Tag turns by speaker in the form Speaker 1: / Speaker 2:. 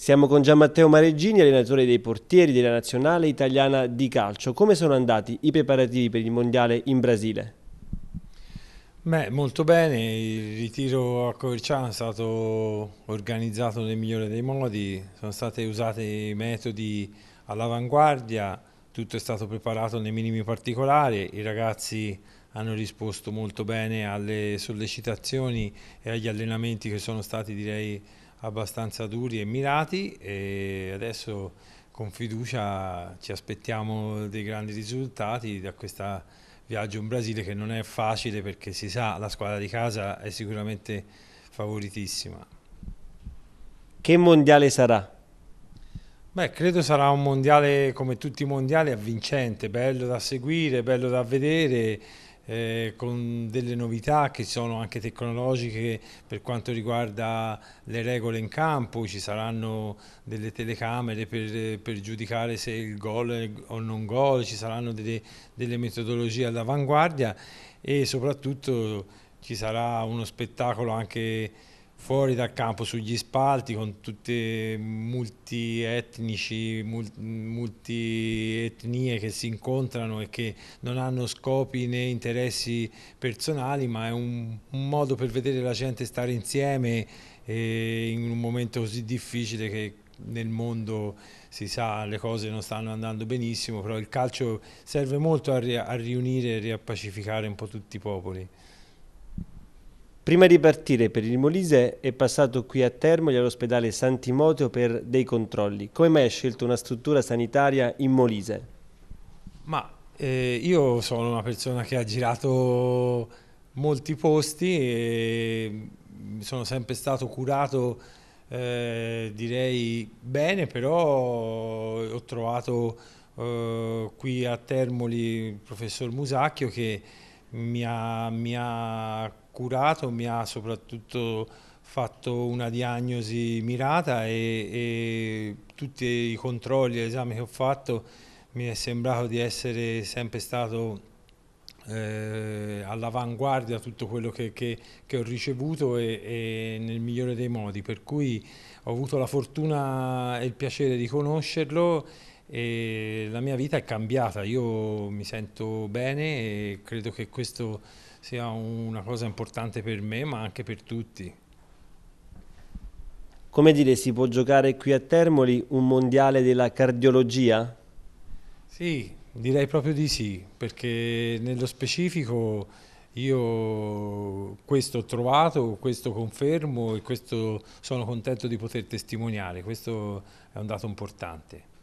Speaker 1: Siamo con Gian Matteo Mareggini, allenatore dei portieri della nazionale italiana di calcio. Come sono andati i preparativi per il mondiale in Brasile?
Speaker 2: Beh, molto bene, il ritiro a Coverciano è stato organizzato nel migliore dei modi, sono stati usati metodi all'avanguardia, tutto è stato preparato nei minimi particolari, i ragazzi hanno risposto molto bene alle sollecitazioni e agli allenamenti che sono stati direi abbastanza duri e mirati e adesso con fiducia ci aspettiamo dei grandi risultati da questo viaggio in Brasile che non è facile perché si sa la squadra di casa è sicuramente favoritissima.
Speaker 1: Che mondiale sarà?
Speaker 2: Beh, credo sarà un mondiale come tutti i mondiali avvincente, bello da seguire, bello da vedere eh, con delle novità che sono anche tecnologiche per quanto riguarda le regole in campo, ci saranno delle telecamere per, per giudicare se il gol o non gol, ci saranno delle, delle metodologie all'avanguardia e soprattutto ci sarà uno spettacolo anche fuori dal campo sugli spalti con tutti multi etnici multietnici, etnie che si incontrano e che non hanno scopi né interessi personali, ma è un, un modo per vedere la gente stare insieme in un momento così difficile che nel mondo si sa le cose non stanno andando benissimo, però il calcio serve molto a, ri a riunire e riappacificare un po' tutti i popoli.
Speaker 1: Prima di partire per il Molise è passato qui a Termoli all'ospedale San Timoteo per dei controlli. Come mai hai scelto una struttura sanitaria in Molise?
Speaker 2: Ma eh, io sono una persona che ha girato molti posti e sono sempre stato curato eh, direi bene, però ho trovato eh, qui a Termoli il professor Musacchio che mi ha, mi ha curato, mi ha soprattutto fatto una diagnosi mirata e, e tutti i controlli e gli esami che ho fatto mi è sembrato di essere sempre stato eh, all'avanguardia tutto quello che, che, che ho ricevuto e, e, nel migliore dei modi, per cui ho avuto la fortuna e il piacere di conoscerlo e la mia vita è cambiata, io mi sento bene e credo che questo sia una cosa importante per me ma anche per tutti.
Speaker 1: Come dire, si può giocare qui a Termoli un mondiale della cardiologia?
Speaker 2: Sì, direi proprio di sì, perché nello specifico io questo ho trovato, questo confermo e questo sono contento di poter testimoniare, questo è un dato importante.